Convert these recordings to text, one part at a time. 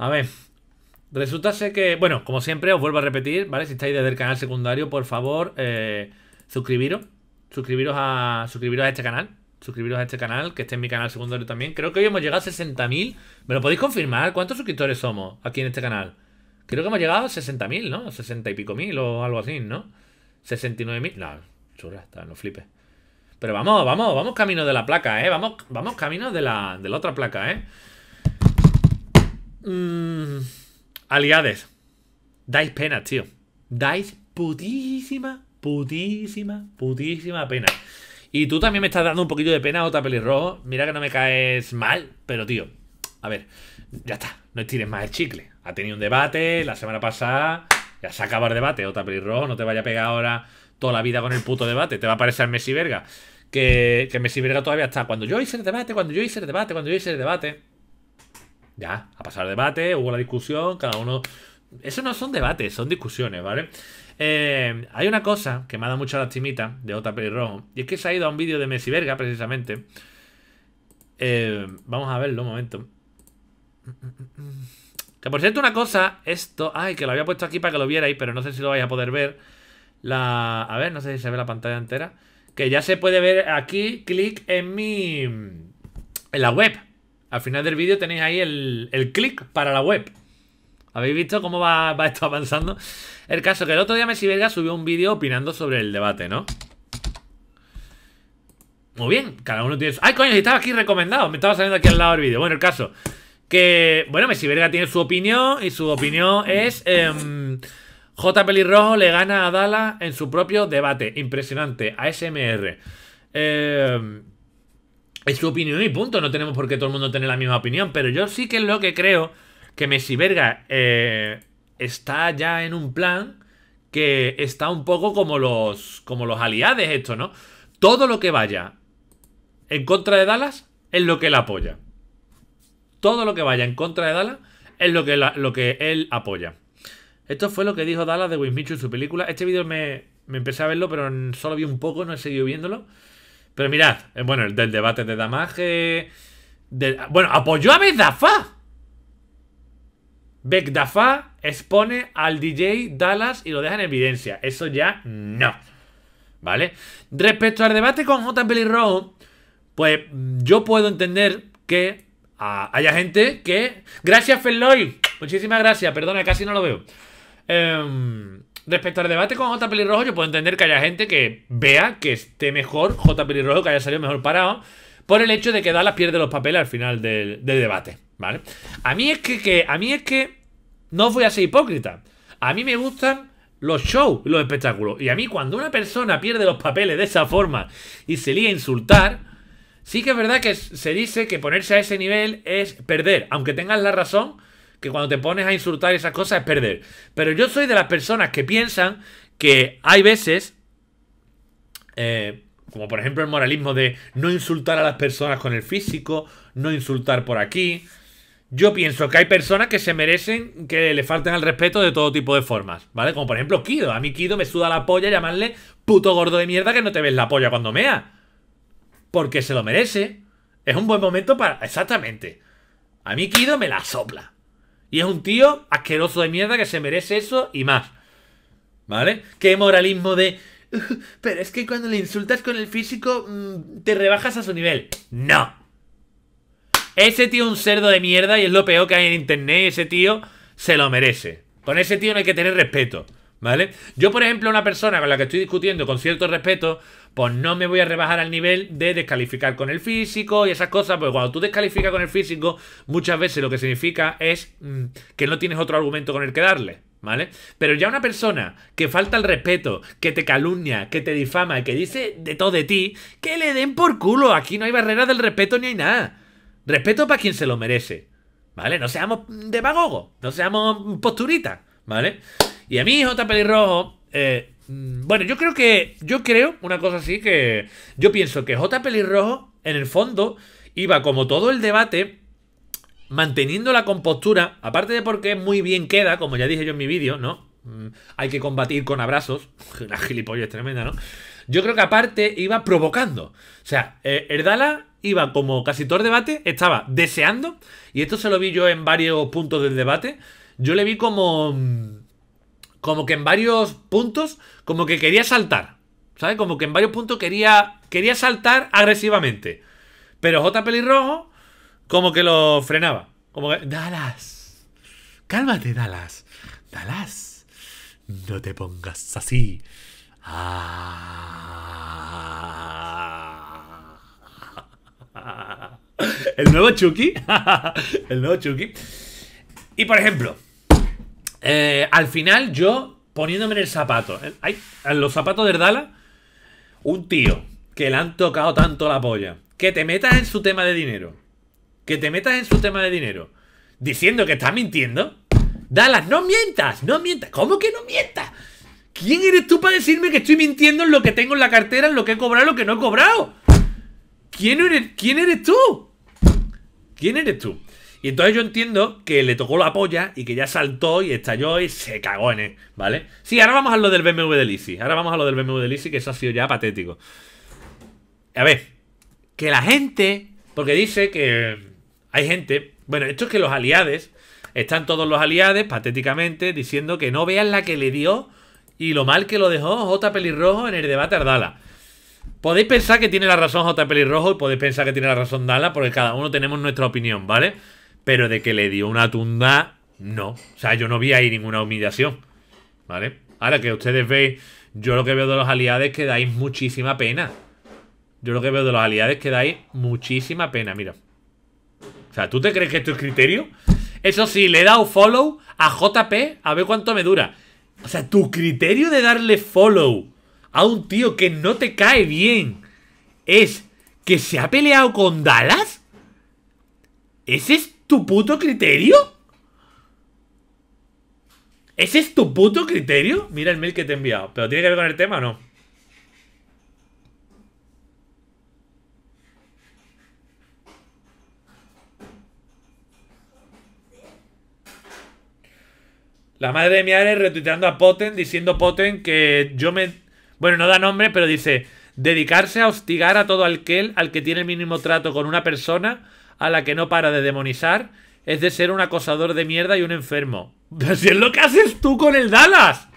A ver, resulta ser que, bueno, como siempre os vuelvo a repetir, ¿vale? Si estáis desde el canal secundario, por favor, eh, suscribiros. Suscribiros a, suscribiros a este canal, suscribiros a este canal, que esté en mi canal secundario también. Creo que hoy hemos llegado a 60.000. ¿Me lo podéis confirmar? ¿Cuántos suscriptores somos aquí en este canal? Creo que hemos llegado a 60.000, ¿no? 60 y pico mil o algo así, ¿no? 69.000. No, churra, no flipes. Pero vamos, vamos, vamos camino de la placa, ¿eh? Vamos, vamos camino de la, de la otra placa, ¿eh? Mmm, aliades. Dais pena, tío. Dais putísima, putísima, putísima pena. Y tú también me estás dando un poquito de pena otra pelirrojo. Mira que no me caes mal, pero tío, a ver, ya está, no estires más el chicle. Ha tenido un debate la semana pasada, ya se acaba el debate, otra pelirrojo, no te vaya a pegar ahora toda la vida con el puto debate, te va a parecer Messi Verga. Que, que Messi Verga todavía está. Cuando yo hice el debate, cuando yo hice el debate, cuando yo hice el debate. Ya, ha pasado el debate, hubo la discusión, cada uno... Eso no son debates, son discusiones, ¿vale? Eh, hay una cosa que me ha dado mucha lastimita de otra Pelirrojo, y es que se ha ido a un vídeo de Messi Verga, precisamente. Eh, vamos a verlo un momento. Que por cierto, una cosa, esto... Ay, que lo había puesto aquí para que lo vierais, pero no sé si lo vais a poder ver. La... A ver, no sé si se ve la pantalla entera. Que ya se puede ver aquí, clic en mi... En la web, al final del vídeo tenéis ahí el, el clic para la web. ¿Habéis visto cómo va, esto avanzando? El caso que el otro día Messi Verga subió un vídeo opinando sobre el debate, ¿no? Muy bien, cada uno tiene su... ¡Ay, coño! estaba aquí recomendado, me estaba saliendo aquí al lado del vídeo. Bueno, el caso que... Bueno, Messi Verga tiene su opinión y su opinión es... Eh, J Pelirrojo le gana a Dala en su propio debate. Impresionante. ASMR. Eh, em, es su opinión y punto. No tenemos por qué todo el mundo tener la misma opinión. Pero yo sí que es lo que creo que Messi Verga eh, está ya en un plan que está un poco como los, como los aliades esto, ¿no? Todo lo que vaya en contra de Dallas es lo que él apoya. Todo lo que vaya en contra de Dallas es lo que, lo que él apoya. Esto fue lo que dijo Dallas de Wismichu en su película. Este vídeo me, me empecé a verlo, pero solo vi un poco, no he seguido viéndolo. Pero mirad, eh, bueno, el del debate de Damage. bueno, apoyó a Bedafa. Dafa expone al DJ Dallas y lo deja en evidencia. Eso ya no. ¿Vale? Respecto al debate con J. Rowe, pues mm, yo puedo entender que ah, haya gente que. Gracias, Felloy, Muchísimas gracias. Perdona, casi no lo veo. Eh, Respecto al debate con J. Pelirrojo, yo puedo entender que haya gente que vea que esté mejor J. Pelirrojo, que haya salido mejor parado, por el hecho de que Dallas pierde los papeles al final del, debate, ¿vale? A mí es que, a mí es que no voy a ser hipócrita. A mí me gustan los shows y los espectáculos. Y a mí cuando una persona pierde los papeles de esa forma y se lía a insultar, sí que es verdad que se dice que ponerse a ese nivel es perder, aunque tengas la razón que cuando te pones a insultar esas cosas es perder. Pero yo soy de las personas que piensan que hay veces, eh, como por ejemplo el moralismo de no insultar a las personas con el físico, no insultar por aquí. Yo pienso que hay personas que se merecen que le falten al respeto de todo tipo de formas, ¿vale? Como por ejemplo Kido. A mí Kido me suda la polla llamarle puto gordo de mierda que no te ves la polla cuando mea. Porque se lo merece. Es un buen momento para... Exactamente. A mí Kido me la sopla. Y es un tío asqueroso de mierda que se merece eso y más. ¿Vale? Qué moralismo de... Pero es que cuando le insultas con el físico mm, te rebajas a su nivel. No. Ese tío es un cerdo de mierda y es lo peor que hay en internet ese tío se lo merece. Con ese tío no hay que tener respeto. ¿Vale? Yo, por ejemplo, una persona con la que estoy discutiendo con cierto respeto, pues no me voy a rebajar al nivel de descalificar con el físico y esas cosas, Pues cuando tú descalificas con el físico, muchas veces lo que significa es mm, que no tienes otro argumento con el que darle. ¿Vale? Pero ya una persona que falta el respeto, que te calumnia, que te difama y que dice de todo de ti, que le den por culo. Aquí no hay barrera del respeto ni hay nada. Respeto para quien se lo merece. ¿Vale? No seamos demagogos, no seamos posturitas. ¿Vale? Y a mí, hijo Pelirrojo, eh, Mm, bueno, yo creo que. Yo creo, una cosa así, que. Yo pienso que J. Pelirrojo, en el fondo, iba como todo el debate. Manteniendo la compostura. Aparte de porque muy bien queda, como ya dije yo en mi vídeo, ¿no? Mm, hay que combatir con abrazos. La gilipollas tremenda, ¿no? Yo creo que aparte iba provocando. O sea, eh, Erdala iba como casi todo el debate, estaba deseando. Y esto se lo vi yo en varios puntos del debate. Yo le vi como mm, como que en varios puntos, como que quería saltar. ¿Sabes? Como que en varios puntos quería, quería saltar agresivamente. Pero J. Pelirrojo, como que lo frenaba. Como que, Dalas! cálmate, Dalas Dalas no te pongas así. Ah. El nuevo Chucky. El nuevo Chucky. Y por ejemplo, eh, al final, yo poniéndome en el zapato, hay, ¿eh? en los zapatos de Dala, un tío que le han tocado tanto la polla, que te metas en su tema de dinero, que te metas en su tema de dinero, diciendo que estás mintiendo. Dala, no mientas, no mientas. ¿Cómo que no mientas? ¿Quién eres tú para decirme que estoy mintiendo en lo que tengo en la cartera, en lo que he cobrado, en lo que no he cobrado? ¿Quién eres, quién eres tú? ¿Quién eres tú? Y entonces yo entiendo que le tocó la polla y que ya saltó y estalló y se cagó en él, ¿vale? Sí, ahora vamos a lo del BMW de Lisi. Ahora vamos a lo del BMW de Lisi, que eso ha sido ya patético. A ver, que la gente, porque dice que hay gente, bueno, esto es que los aliades, están todos los aliades, patéticamente, diciendo que no vean la que le dio y lo mal que lo dejó J. Pelirrojo en el debate Ardala. Podéis pensar que tiene la razón J. Pelirrojo y podéis pensar que tiene la razón Dala, porque cada uno tenemos nuestra opinión, ¿vale? pero de que le dio una tunda, no. O sea, yo no vi ahí ninguna humillación, ¿vale? Ahora que ustedes veis, yo lo que veo de los aliados es que dais muchísima pena. Yo lo que veo de los aliados es que dais muchísima pena, mira. O sea, ¿tú te crees que esto es criterio? Eso sí, le he dado follow a JP a ver cuánto me dura. O sea, tu criterio de darle follow a un tío que no te cae bien es que se ha peleado con Dallas. ¿Ese es tu puto criterio? ¿Ese es tu puto criterio? Mira el mail que te he enviado. ¿Pero tiene que ver con el tema o no? La madre de mi madre retuiteando a Poten, diciendo Poten que yo me... Bueno, no da nombre, pero dice... Dedicarse a hostigar a todo aquel al que tiene el mínimo trato con una persona a la que no para de demonizar es de ser un acosador de mierda y un enfermo. Pero si es lo que haces tú con el Dallas.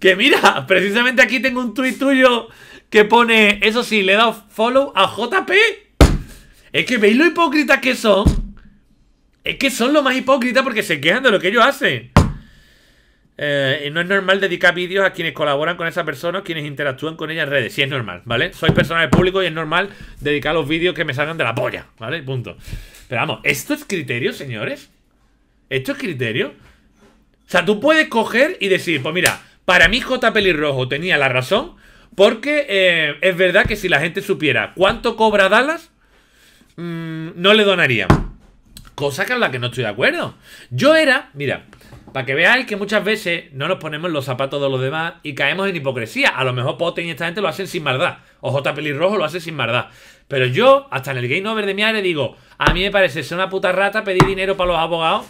Que mira, precisamente aquí tengo un tuit tuyo que pone, eso sí, le he dado follow a JP. Es que veis lo hipócritas que son. Es que son lo más hipócritas porque se quejan de lo que ellos hacen. Eh, no es normal dedicar vídeos a quienes colaboran con esa persona, quienes interactúan con ella en redes. Sí, es normal, ¿vale? Soy personal público y es normal dedicar los vídeos que me salgan de la polla, ¿vale? Punto. Pero vamos, ¿esto es criterio, señores? ¿Esto es criterio? O sea, tú puedes coger y decir, pues mira, para mí J. Pelirrojo tenía la razón, porque eh, es verdad que si la gente supiera cuánto cobra Dallas, mm, no le donaría. Cosa con la que no estoy de acuerdo. Yo era, mira, para que veáis que muchas veces no nos ponemos los zapatos de los demás y caemos en hipocresía. A lo mejor Poten y esta gente lo hacen sin maldad. O J. Pelirrojo lo hace sin maldad. Pero yo, hasta en el Game Over de mi le digo: A mí me parece ser una puta rata pedir dinero para los abogados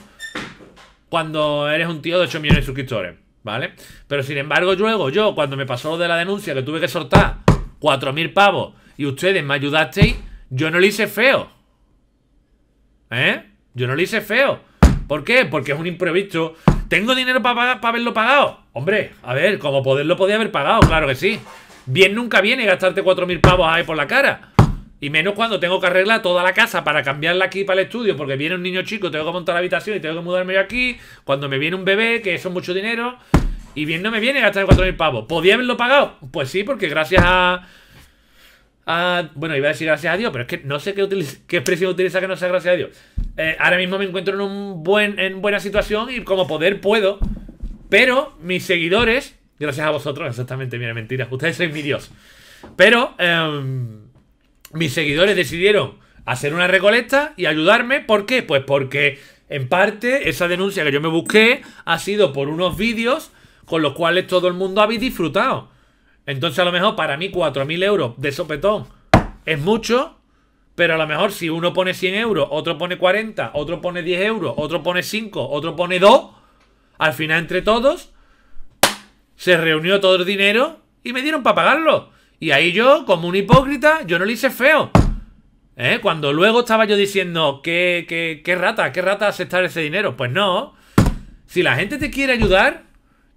cuando eres un tío de 8 millones de suscriptores. ¿Vale? Pero sin embargo, luego yo, cuando me pasó lo de la denuncia, que tuve que soltar 4.000 pavos y ustedes me ayudasteis, yo no le hice feo. ¿Eh? Yo no le hice feo. ¿Por qué? Porque es un imprevisto. ¿Tengo dinero para haberlo pagado? Hombre, a ver, como poderlo podía haber pagado, claro que sí. Bien nunca viene gastarte 4.000 pavos ahí por la cara. Y menos cuando tengo que arreglar toda la casa para cambiarla aquí para el estudio, porque viene un niño chico, tengo que montar la habitación y tengo que mudarme yo aquí. Cuando me viene un bebé, que eso es mucho dinero. Y bien no me viene gastar 4.000 pavos. ¿Podía haberlo pagado? Pues sí, porque gracias a Ah, bueno, iba a decir gracias a Dios, pero es que no sé qué, qué expresión utiliza que no sea gracias a Dios. Eh, ahora mismo me encuentro en, un buen, en buena situación y como poder puedo. Pero mis seguidores, gracias a vosotros, exactamente, mira, mentira, ustedes sois mi Dios. Pero em, mis seguidores decidieron hacer una recolecta y ayudarme. ¿Por qué? Pues porque en parte esa denuncia que yo me busqué ha sido por unos vídeos con los cuales todo el mundo habéis disfrutado. Entonces a lo mejor para mí 4.000 euros de sopetón es mucho, pero a lo mejor si uno pone 100 euros, otro pone 40, otro pone 10 euros, otro pone 5, otro pone 2, al final entre todos se reunió todo el dinero y me dieron para pagarlo. Y ahí yo, como un hipócrita, yo no le hice feo. ¿Eh? Cuando luego estaba yo diciendo, ¿qué, qué, qué rata, qué rata aceptar ese dinero? Pues no. Si la gente te quiere ayudar,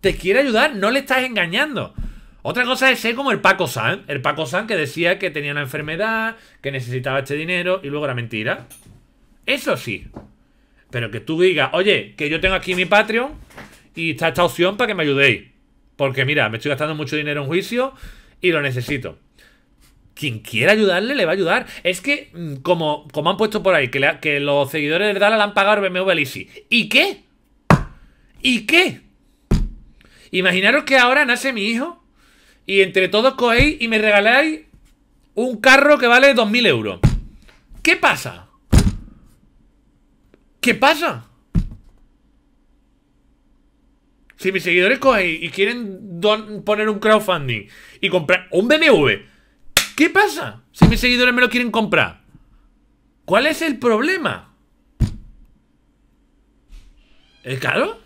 te quiere ayudar, no le estás engañando. Otra cosa es ser como el Paco San. El Paco San que decía que tenía una enfermedad, que necesitaba este dinero y luego era mentira. Eso sí. Pero que tú digas, oye, que yo tengo aquí mi Patreon y está esta opción para que me ayudéis. Porque mira, me estoy gastando mucho dinero en juicio y lo necesito. Quien quiera ayudarle, le va a ayudar. Es que, mm, como, como han puesto por ahí, que, que los seguidores de Dala le han pagado BMW ¿Y qué? ¿Y qué? Imaginaros que ahora nace mi hijo y entre todos cogéis y me regaláis un carro que vale 2.000 euros. ¿Qué pasa? ¿Qué pasa? Si mis seguidores cogéis y quieren poner un crowdfunding y comprar un BMW, ¿qué pasa? Si mis seguidores me lo quieren comprar, ¿cuál es el problema? ¿Es eh, caro?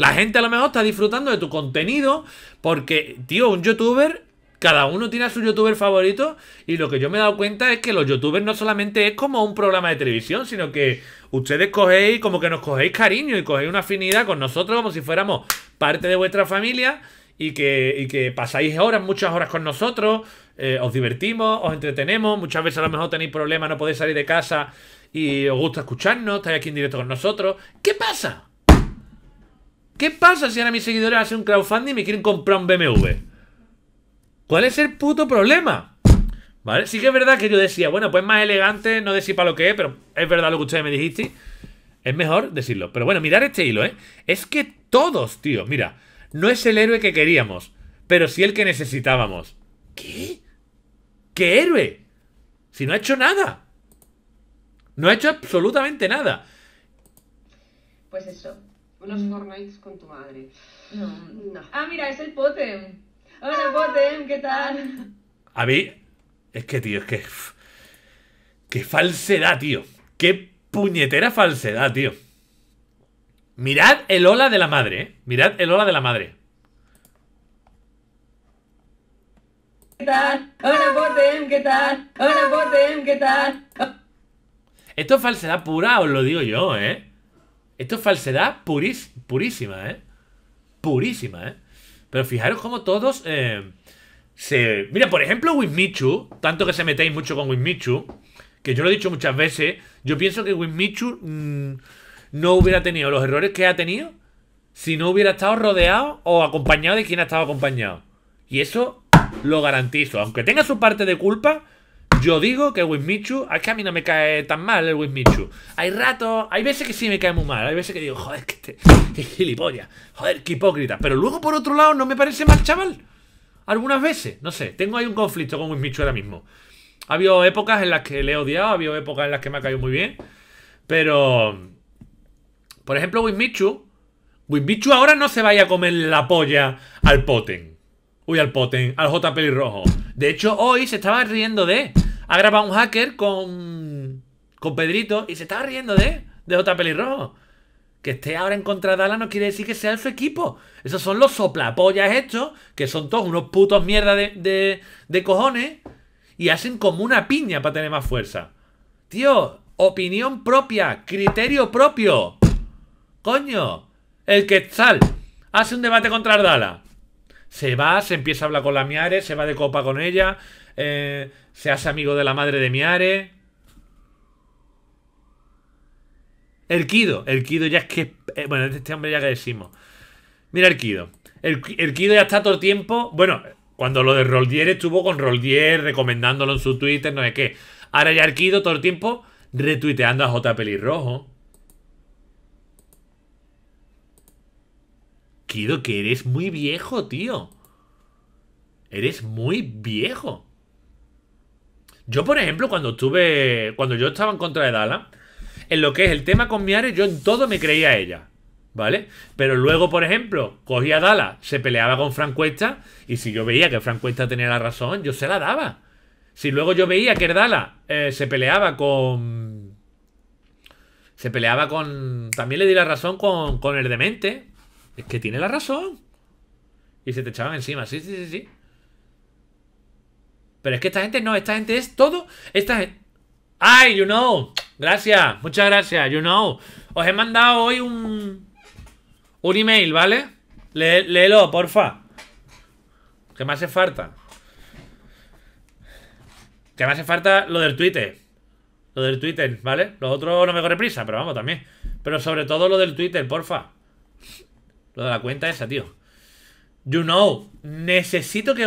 La gente a lo mejor está disfrutando de tu contenido porque, tío, un youtuber cada uno tiene a su youtuber favorito y lo que yo me he dado cuenta es que los youtubers no solamente es como un programa de televisión, sino que ustedes cogéis como que nos cogéis cariño y cogéis una afinidad con nosotros como si fuéramos parte de vuestra familia y que, pasáis horas, muchas horas con nosotros, eh, os divertimos, os entretenemos, muchas veces a lo mejor tenéis problemas, no podéis salir de casa y os gusta escucharnos, estáis aquí en directo con nosotros. ¿Qué pasa? ¿Qué pasa si ahora mis seguidores hacen un crowdfunding y me quieren comprar un BMW? ¿Cuál es el puto problema? ¿Vale? Sí que es verdad que yo decía, bueno, pues más elegante, no decir para lo que es, pero es verdad lo que ustedes me dijiste. Es mejor decirlo. Pero bueno, mirar este hilo, ¿eh? Es que todos, tío, mira, no es el héroe que queríamos, pero sí el que necesitábamos. ¿Qué? ¿Qué héroe? Si no ha hecho nada. No ha hecho absolutamente nada. Pues eso, unos mm. Fortnites con tu madre. No. no. Ah, mira, es el Potem. Hola, Potem, ¿qué ah. tal? A mí, es que, tío, es que. Qué falsedad, tío. Qué puñetera falsedad, tío. Mirad el hola de la madre, ¿eh? Mirad el hola de la madre. ¿Qué tal? Hola, Potem, ¿qué tal? Hola, Potem, ¿qué tal? Esto es falsedad pura, os lo digo yo, ¿eh? Esto es falsedad purísima, ¿eh? Purísima, ¿eh? Pero fijaros cómo todos eh, se... Mira, por ejemplo, Wismichu, tanto que se metéis mucho con Wismichu, que yo lo he dicho muchas veces, yo pienso que Wismichu mm, no hubiera tenido los errores que ha tenido si no hubiera estado rodeado o acompañado de quien ha estado acompañado. Y eso lo garantizo. Aunque tenga su parte de culpa, yo digo que Wismichu, es que a mí no me cae tan mal el Wismichu. Hay ratos, hay veces que sí me cae muy mal, hay veces que digo, joder, que, este, gilipollas, joder, qué hipócrita. Pero luego por otro lado no me parece mal, chaval. Algunas veces, no sé, tengo ahí un conflicto con Wismichu ahora mismo. Ha habido épocas en las que le he odiado, ha habido épocas en las que me ha caído muy bien. Pero, por ejemplo, Wismichu, Wismichu ahora no se vaya a comer la polla al Poten. Uy, al Poten, al J pelirrojo. De hecho, hoy se estaba riendo de ha grabado un hacker con, con Pedrito y se estaba riendo de, de otra pelirrojo. Que esté ahora en contra de Ala no quiere decir que sea el su equipo. Esos son los soplapollas hechos que son todos unos putos mierda de, de, cojones, y hacen como una piña para tener más fuerza. Tío, opinión propia, criterio propio. Coño, el Quetzal hace un debate contra dala Se va, se empieza a hablar con la Miare, se va de copa con ella, eh, seas amigo de la madre de Miare. El Kido, el Kido ya es que... Eh, bueno, este, este hombre ya que decimos. Mira el Kido. El, Kido ya está todo el tiempo... Bueno, cuando lo de Roldier estuvo con Roldier recomendándolo en su Twitter, no sé qué. Ahora ya el Kido todo el tiempo retuiteando a J. Pelirrojo. Kido, que eres muy viejo, tío. Eres muy viejo. Yo, por ejemplo, cuando estuve. Cuando yo estaba en contra de Dala, en lo que es el tema con miare yo en todo me creía a ella. ¿Vale? Pero luego, por ejemplo, cogía a Dala, se peleaba con Frank y si yo veía que Frank tenía la razón, yo se la daba. Si luego yo veía que Dala eh, se peleaba con. Se peleaba con. También le di la razón con, con el demente. Es que tiene la razón. Y se te echaban encima, sí, sí, sí, sí. Pero es que esta gente no, esta gente es todo. Esta ¡Ay, you know! Gracias, muchas gracias, you know. Os he mandado hoy un. Un email, ¿vale? léelo, porfa. ¿qué más hace falta. ¿Qué más hace falta lo del Twitter. Lo del Twitter, ¿vale? Los otros no me corre prisa, pero vamos, también. Pero sobre todo lo del Twitter, porfa. Lo de la cuenta esa, tío you know, necesito que,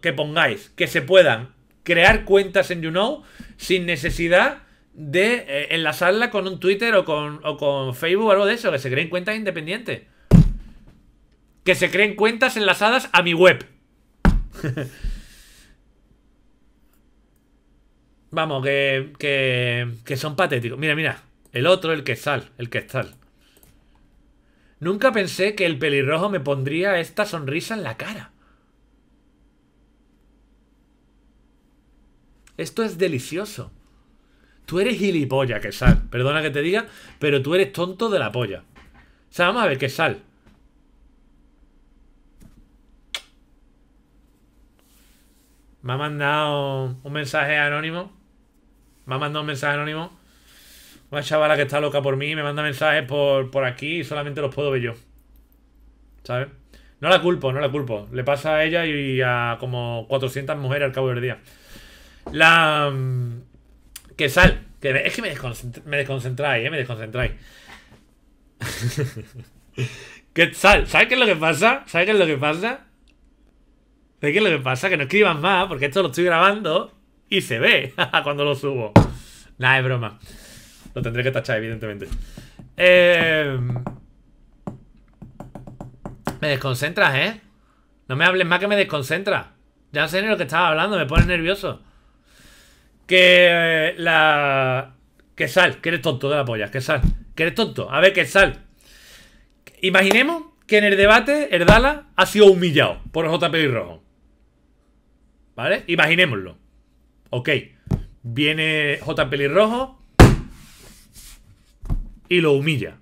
que pongáis que se puedan crear cuentas en you know sin necesidad de eh, enlazarla con un Twitter o con, Facebook o algo de eso, que se creen cuentas independientes. Que se creen cuentas enlazadas a mi web. Vamos, que, que son patéticos. Mira, mira. El otro, el que sal, el que sal. Nunca pensé que el pelirrojo me pondría esta sonrisa en la cara. Esto es delicioso. Tú eres gilipolla, que sal. Perdona que te diga, pero tú eres tonto de la polla. O sea, vamos a ver, que sal. Me ha mandado un mensaje anónimo. Me ha mandado un mensaje anónimo una chavala que está loca por mí me manda mensajes por, por aquí y solamente los puedo ver yo. ¿Sabes? No la culpo, no la culpo. Le pasa a ella y a como 400 mujeres al cabo del día. La... Mm, que sal. es que me, me desconcentráis, eh, me desconcentráis. que sal. ¿Sabes qué es lo que pasa? ¿Sabes qué es lo que pasa? ¿Sabes qué es lo que pasa? Que no escribas más porque esto lo estoy grabando y se ve cuando lo subo. Nada, es broma. Lo tendré que tachar, evidentemente. Em, me desconcentras, ¿eh? No me hables más que me desconcentras. Ya no sé ni lo que estaba hablando, me pones nervioso. Que eh, la... Que sal, que eres tonto de la polla, que sal. Que eres tonto. A ver, que sal. Imaginemos que en el debate Erdala ha sido humillado por JP y Rojo. ¿Vale? Imaginémoslo. Ok. Viene J. Pelirrojo y lo humilla.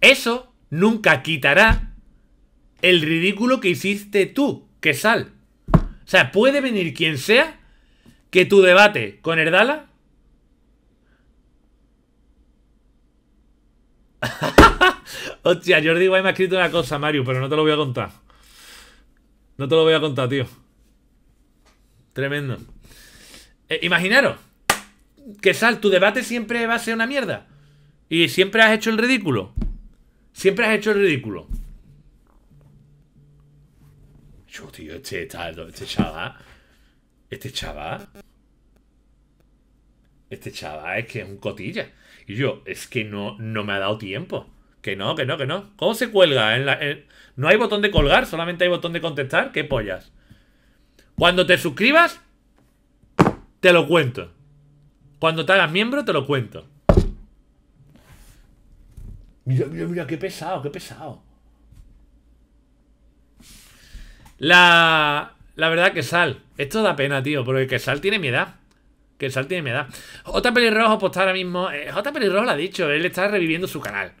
Eso nunca quitará el ridículo que hiciste tú, que sal. O sea, puede venir quien sea que tu debate con Erdala. Hostia, Jordi Guay me ha escrito una cosa, Mario, pero no te lo voy a contar. No te lo voy a contar, tío. Tremendo. Eh, imaginaros que Sal, tu debate siempre va a ser una mierda. Y siempre has hecho el ridículo. Siempre has hecho el ridículo. Yo, tío, este, este, chaval. Este chaval. Este chaval es que es un cotilla. Y yo, es que no, no me ha dado tiempo. Que no, que no, que no. ¿Cómo se cuelga? No hay botón de colgar, solamente hay botón de contestar. ¿Qué pollas? Cuando te suscribas, te lo cuento. Cuando te hagas miembro, te lo cuento. Mira, mira, mira, qué pesado, qué pesado. La, la verdad que Sal. Esto da pena, tío, porque que Sal tiene mi edad. Que Sal tiene mi edad. J. Pelirrojo pues está ahora mismo... Eh, J. lo ha dicho, él está reviviendo su canal.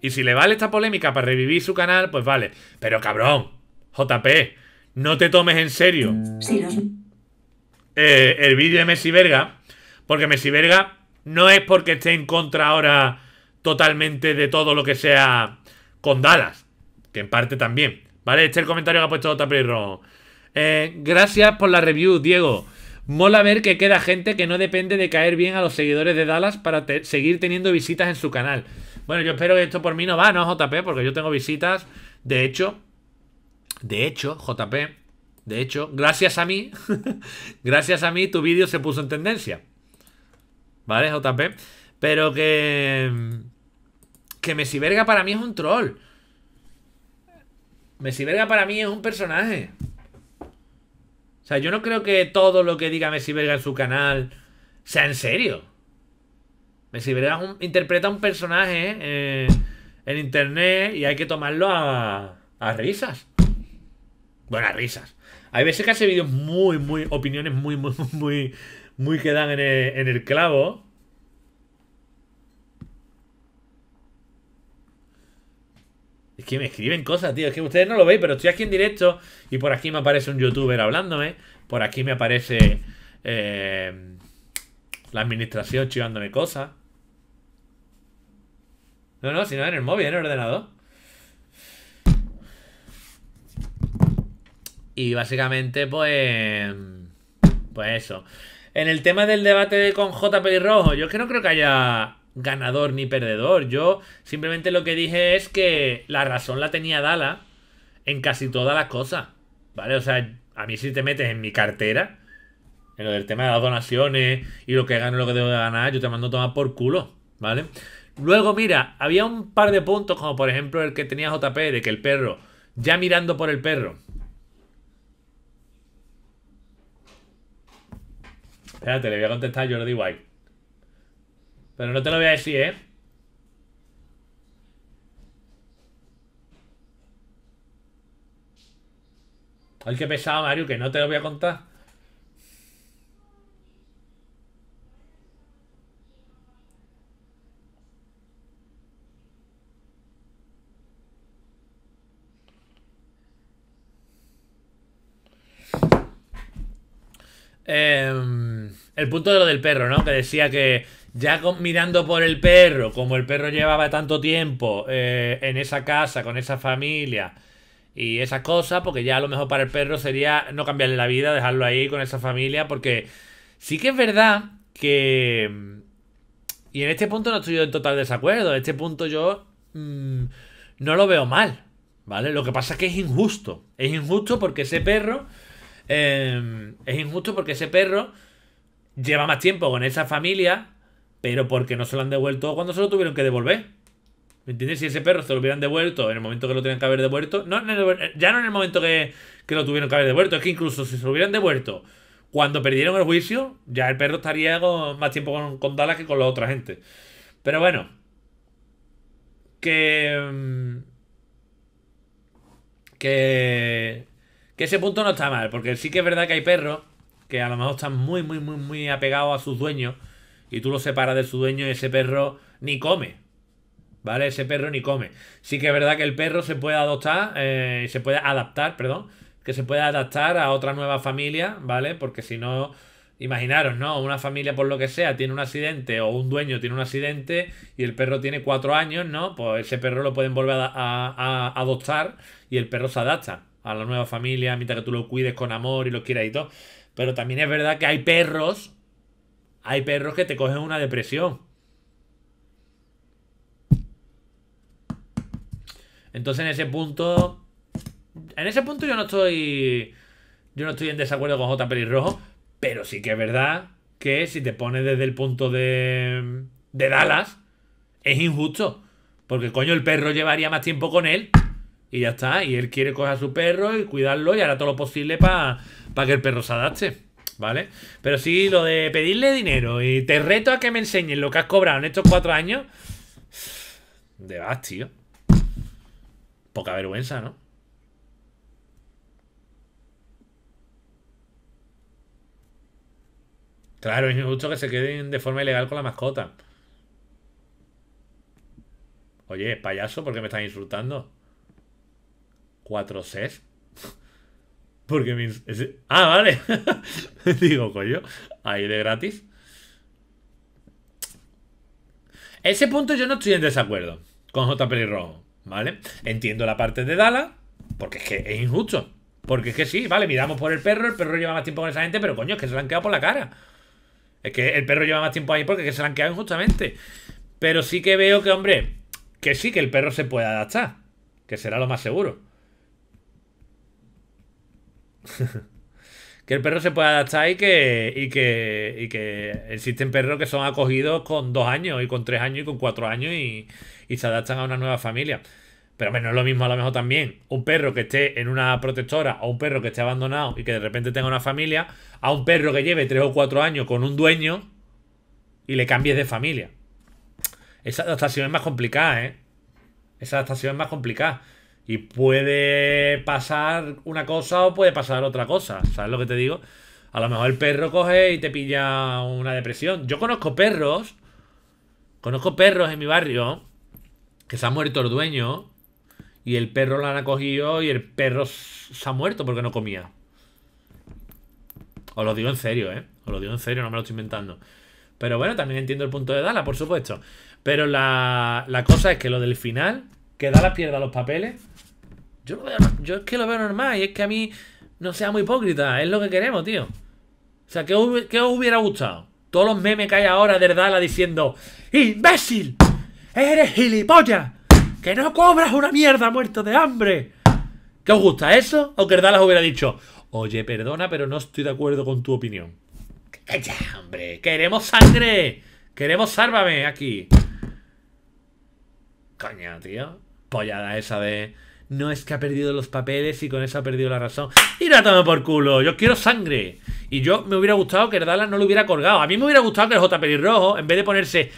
Y si le vale esta polémica para revivir su canal, pues vale. Pero cabrón, JP, no te tomes en serio sí, eh, el vídeo de Messi Verga. Porque Messi Verga no es porque esté en contra ahora totalmente de todo lo que sea con Dallas. Que en parte también. ¿Vale? Este es el comentario que ha puesto JP eh, gracias por la review, Diego. Mola ver que queda gente que no depende de caer bien a los seguidores de Dallas para seguir teniendo visitas en su canal. Bueno, yo espero que esto por mí no va, ¿no, JP? Porque yo tengo visitas. De hecho, de hecho, JP, de hecho, gracias a mí, gracias a mí tu vídeo se puso en tendencia. ¿Vale, JP? Pero que que Messi Verga para mí es un troll. Messi Verga para mí es un personaje. O sea, yo no creo que todo lo que diga Messi Verga en su canal sea en serio. Messi Verga interpreta un personaje eh, en internet y hay que tomarlo a, risas. Bueno, a risas. Hay veces que hace vídeos muy, muy, opiniones muy, muy, muy, muy que dan en el, en el clavo. que me escriben cosas, tío. Es que ustedes no lo veis, pero estoy aquí en directo y por aquí me aparece un youtuber hablándome. Por aquí me aparece eh, la administración chivándome cosas. No, no, si no en el móvil, en el ordenador. Y básicamente, pues. Pues eso. En el tema del debate con JP y Rojo, yo es que no creo que haya ganador ni perdedor. Yo simplemente lo que dije es que la razón la tenía Dala en casi todas las cosas. ¿Vale? O sea, a mí si te metes en mi cartera, en lo del tema de las donaciones y lo que gano y lo que debo de ganar, yo te mando a tomar por culo. ¿Vale? Luego, mira, había un par de puntos, como por ejemplo el que tenía JP, de que el perro, ya mirando por el perro. Espérate, le voy a contestar a Jordi White. Pero no te lo voy a decir, ¿eh? Ay, qué pesado, Mario, que no te lo voy a contar. Em, el punto de lo del perro, ¿no? Que decía que ya mirando por el perro, como el perro llevaba tanto tiempo eh, en esa casa, con esa familia y esas cosas, porque ya a lo mejor para el perro sería no cambiarle la vida, dejarlo ahí con esa familia, porque sí que es verdad que... Mm, y en este punto no estoy yo en total desacuerdo, en este punto yo mm, no lo veo mal, ¿vale? Lo que pasa es que es injusto, es injusto porque ese perro... Em, es injusto porque ese perro lleva más tiempo con esa familia pero porque no se lo han devuelto cuando se lo tuvieron que devolver. ¿Me entiendes? Si ese perro se lo hubieran devuelto en el momento que lo tenían que haber devuelto, no, ya no en el momento que, lo tuvieron que haber devuelto, es que incluso si se lo hubieran devuelto cuando perdieron el juicio, ya el perro estaría más tiempo con, con que con la otra gente. Pero bueno, que. Mm, que. Que ese punto no está mal, porque sí que es verdad que hay perros que a lo mejor están muy, muy, muy, muy apegados a sus dueños y tú lo separas de su dueño y ese perro ni come. ¿Vale? Ese perro ni come. Sí que es verdad que el perro se puede adoptar, eh, se puede adaptar, perdón, que se puede adaptar a otra nueva familia, ¿vale? Porque si no, imaginaros, ¿no? Una familia por lo que sea tiene un accidente o un dueño tiene un accidente y el perro tiene cuatro años, ¿no? Pues ese perro lo pueden volver a, a adoptar y el perro se adapta a la nueva familia mientras que tú lo cuides con amor y lo quieras y todo. Pero también es verdad que hay perros hay perros que te cogen una depresión. Entonces en ese punto... En ese punto yo no estoy... Yo no estoy en desacuerdo con J. Pelirrojo. Pero sí que es verdad que si te pones desde el punto de... De Dallas. Es injusto. Porque coño, el perro llevaría más tiempo con él. Y ya está. Y él quiere coger a su perro y cuidarlo y hará todo lo posible para que el perro se adapte. ¿vale? Pero sí, lo de pedirle dinero y te reto a que me enseñes lo que has cobrado en estos cuatro años. De vas, tío. Poca vergüenza, ¿no? Claro, es injusto que se queden de forma ilegal con la mascota. Oye, payaso, ¿por qué me estás insultando? Cuatro ses porque Ah, vale. Digo, coño, ahí de gratis. Ese punto yo no estoy en desacuerdo con J. Pelirrojo ¿vale? Entiendo la parte de Dala, porque es que es injusto. Porque es que sí, vale, miramos por el perro, el perro lleva más tiempo con esa gente, pero coño, es que se han quedado por la cara. Es que el perro lleva más tiempo ahí porque que se han quedado injustamente. Pero sí que veo que, hombre, que sí, que el perro se puede adaptar, que será lo más seguro. que el perro se puede adaptar y que, que, que existen perros que son acogidos con dos años y con tres años y con cuatro años y, se adaptan a una nueva familia. Pero menos es lo mismo a lo mejor también un perro que esté en una protectora o un perro que esté abandonado y que de repente tenga una familia a un perro que lleve tres o cuatro años con un dueño y le cambies de familia. Esa adaptación es más complicada, ¿eh? Esa adaptación es más complicada. Y puede pasar una cosa o puede pasar otra cosa. ¿Sabes lo que te digo? A lo mejor el perro coge y te pilla una depresión. Yo conozco perros. Conozco perros en mi barrio. Que se ha muerto el dueño. Y el perro lo han cogido y el perro se ha muerto porque no comía. Os lo digo en serio, ¿eh? Os lo digo en serio, no me lo estoy inventando. Pero bueno, también entiendo el punto de Dala, por supuesto. Pero la, la cosa es que lo del final, que Dala pierda los papeles, yo, es que lo veo normal y es que a mí no muy hipócrita. es lo que queremos, tío. O sea, ¿qué, os hubiera gustado? Todos los memes que hay ahora de Erdala diciendo ¡Imbécil! ¡Eres gilipollas! ¡Que no cobras una mierda muerto de hambre! ¿Qué os gusta eso? O que Erdala os hubiera dicho Oye, perdona, pero no estoy de acuerdo con tu opinión. ¡Calla, hombre! ¡Queremos sangre! ¡Queremos sárvame aquí! Coña, tío. Pollada esa de no es que ha perdido los papeles y con eso ha perdido la razón. Ir a por culo, yo quiero sangre. Y yo me hubiera gustado que el Dallas no lo hubiera colgado. A mí me hubiera gustado que el J. Rojo, en vez de ponerse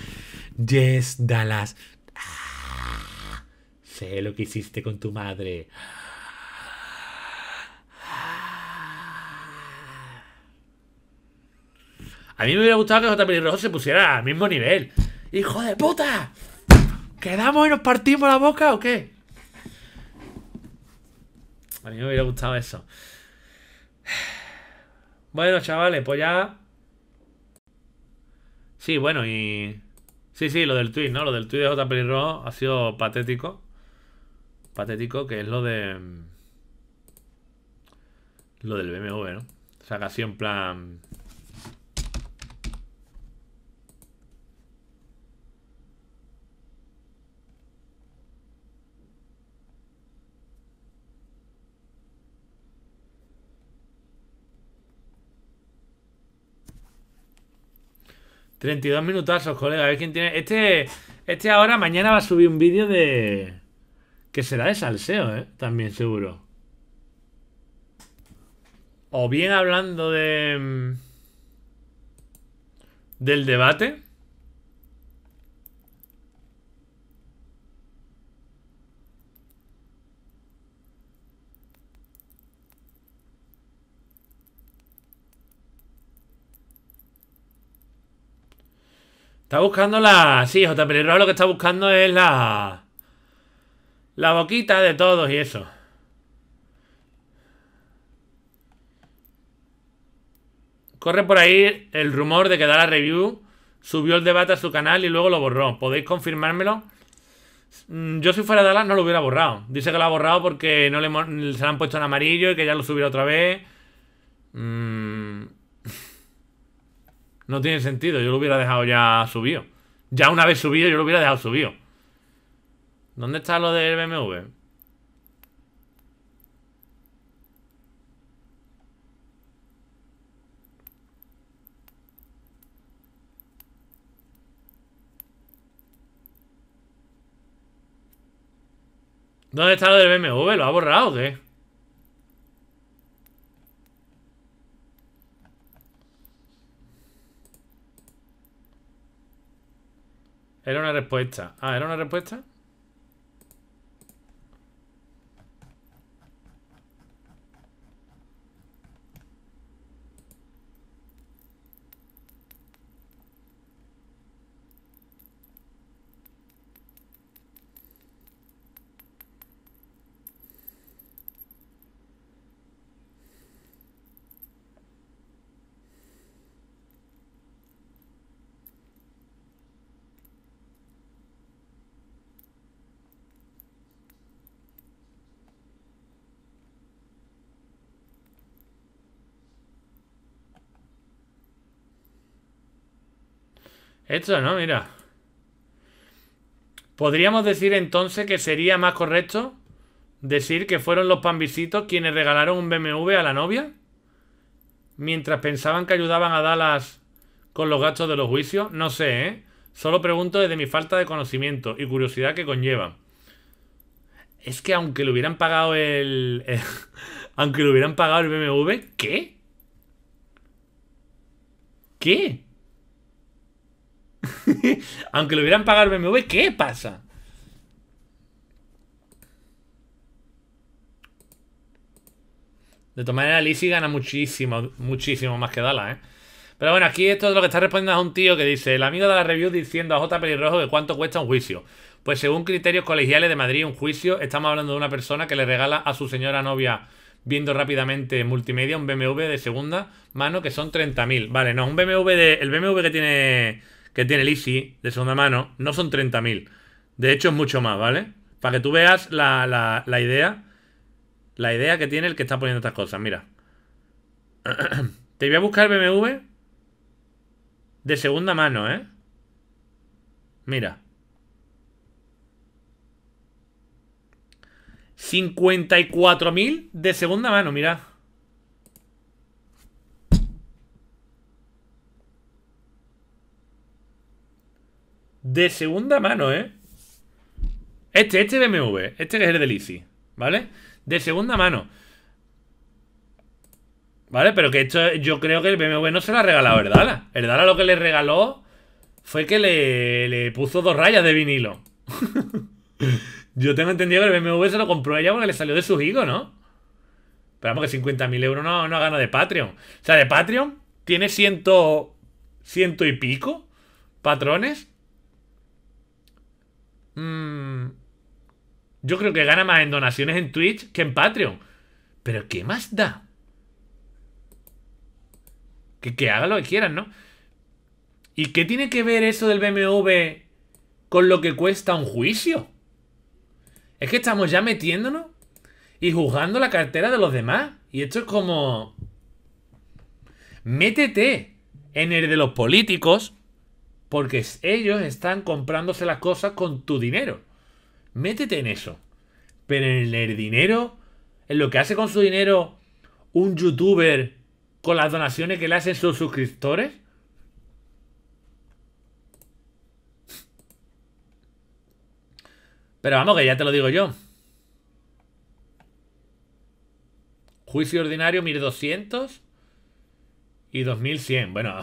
Yes, Dallas, ah, sé lo que hiciste con tu madre. A mí me hubiera gustado que el J. Rojo se pusiera al mismo nivel. ¡Hijo de puta! ¿Quedamos y nos partimos la boca o qué? A mí me hubiera gustado eso. Bueno, chavales, pues ya. Sí, bueno, y. Sí, sí, lo del tweet, ¿no? Lo del tweet de J.P.R.O. ha sido patético. Patético, que es lo de. Mm, lo del BMW, ¿no? O sea, en plan. 32 minutazos, colega. A ver quién tiene. Este, este ahora, mañana va a subir un vídeo de. Que será de salseo, ¿eh? También, seguro. O bien hablando de. Mm, del debate. Está buscando la... Sí, J. lo que está buscando es la... La boquita de todos y eso. Corre por ahí el rumor de que Dala review. Subió el debate a su canal y luego lo borró. ¿Podéis confirmármelo? Mm, yo si fuera Dallas no lo hubiera borrado. Dice que lo ha borrado porque no le, se lo han puesto en amarillo y que ya lo subiera otra vez. Mmm... No tiene sentido, yo lo hubiera dejado ya subido. Ya una vez subido, yo lo hubiera dejado subido. ¿Dónde está lo del BMW? ¿Dónde está lo del BMW? ¿Lo ha borrado o qué? Era una respuesta. Ah, ¿era una respuesta? Esto, ¿no? Mira. Podríamos decir entonces que sería más correcto decir que fueron los pambisitos quienes regalaron un BMW a la novia mientras pensaban que ayudaban a Dallas con los gastos de los juicios. No sé, ¿eh? Solo pregunto desde mi falta de conocimiento y curiosidad que conlleva. Es que aunque le hubieran pagado el... aunque le hubieran pagado el BMW, ¿qué? ¿Qué? Aunque lo hubieran pagado el BMW, ¿qué pasa? De todas maneras, Lisi gana muchísimo, muchísimo más que Dala, ¿eh? Pero bueno, aquí esto es lo que está respondiendo a un tío que dice, el amigo de la review diciendo a J. Pelirrojo de cuánto cuesta un juicio. Pues según criterios colegiales de Madrid, un juicio, estamos hablando de una persona que le regala a su señora novia, viendo rápidamente multimedia, un BMW de segunda mano que son 30.000. Vale, no, un BMW de... El BMW que tiene que tiene el Easy de segunda mano no son 30.000. De hecho, es mucho más, ¿vale? Para que tú veas la, idea. La idea que tiene el que está poniendo estas cosas. Mira. Te voy a buscar BMW de segunda mano, ¿eh? Mira. 54.000 de segunda mano, mira. de segunda mano, ¿eh? Este, este BMW, este que es el del ICI, ¿vale? De segunda mano. ¿Vale? Pero que esto, yo creo que el BMW no se lo ha regalado El El Dala lo que le regaló fue que le, puso dos rayas de vinilo. yo tengo entendido que el BMW se lo compró ella porque le salió de su higo, ¿no? Pero vamos que 50.000 euros no, no ganado de Patreon. O sea, de Patreon tiene ciento, ciento y pico patrones Mm, yo creo que gana más en donaciones en Twitch que en Patreon. Pero ¿qué más da? Que, que haga lo que quieran, ¿no? ¿Y qué tiene que ver eso del BMW con lo que cuesta un juicio? Es que estamos ya metiéndonos y juzgando la cartera de los demás. Y esto es como... Métete en el de los políticos porque ellos están comprándose las cosas con tu dinero. Métete en eso. Pero en el dinero, en lo que hace con su dinero un youtuber con las donaciones que le hacen sus suscriptores. Pero vamos, que ya te lo digo yo. Juicio ordinario 1200 y 2100. Bueno,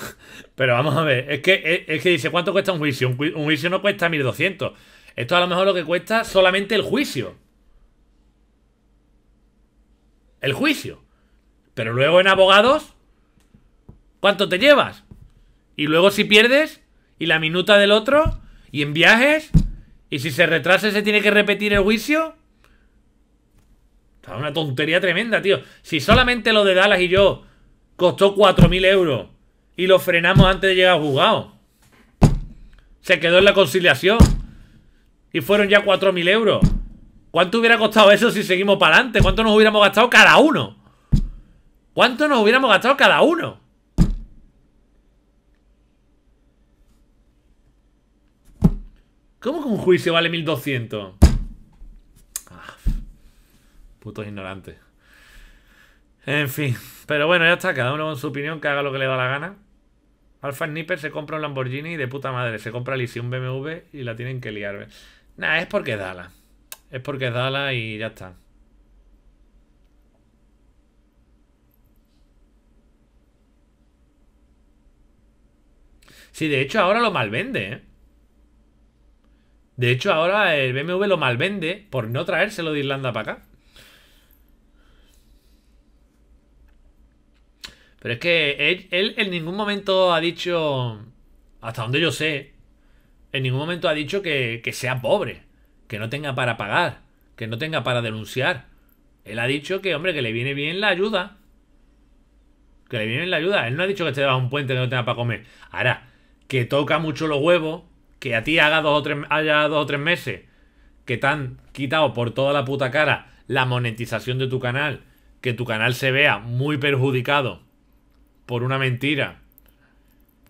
pero vamos a ver. Es que, es, que dice, ¿cuánto cuesta un juicio? Un, juicio no cuesta 1200. Esto a lo mejor lo que cuesta solamente el juicio. El juicio. Pero luego en abogados, ¿cuánto te llevas? Y luego si pierdes, y la minuta del otro, y en viajes, y si se retrasa se tiene que repetir el juicio. Está una tontería tremenda, tío. Si solamente lo de Dallas y yo Costó 4.000 euros. Y lo frenamos antes de llegar a juzgado. Se quedó en la conciliación. Y fueron ya 4.000 euros. ¿Cuánto hubiera costado eso si seguimos para adelante? ¿Cuánto nos hubiéramos gastado cada uno? ¿Cuánto nos hubiéramos gastado cada uno? ¿Cómo que un juicio vale 1200? Ah, putos ignorantes. En fin. Pero bueno, ya está, cada uno con su opinión, que haga lo que le da la gana. Alfa Sniper se compra un Lamborghini y de puta madre, se compra Lisión un BMW y la tienen que liar. Nah, es porque Dala. Es porque Dala y ya está. Sí, de hecho ahora lo malvende, ¿eh? De hecho ahora el BMW lo malvende por no traérselo de Irlanda para acá. Pero es que él, en ningún momento ha dicho, hasta donde yo sé, en ningún momento ha dicho que, sea pobre, que no tenga para pagar, que no tenga para denunciar. Él ha dicho que, hombre, que le viene bien la ayuda. Que le viene bien la ayuda. Él no ha dicho que se debajo un puente que no tenga para comer. Ahora, que toca mucho los huevos, que a ti haga dos o tres, haya dos o tres meses que te han quitado por toda la puta cara la monetización de tu canal, que tu canal se vea muy perjudicado por una mentira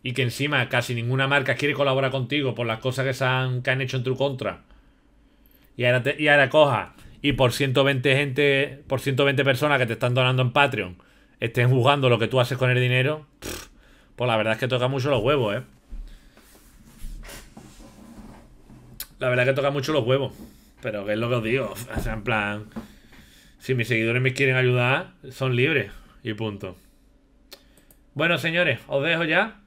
y que encima casi ninguna marca quiere colaborar contigo por las cosas que, se han, que han hecho en tu contra y ahora, y ahora coja y por 120 gente, por 120 personas que te están donando en Patreon estén jugando lo que tú haces con el dinero, pues la verdad es que toca mucho los huevos, ¿eh? La verdad es que toca mucho los huevos. Pero que es lo que os digo. O sea, en plan, si mis seguidores me quieren ayudar, son libres. Y punto. Bueno, señores, os dejo ya.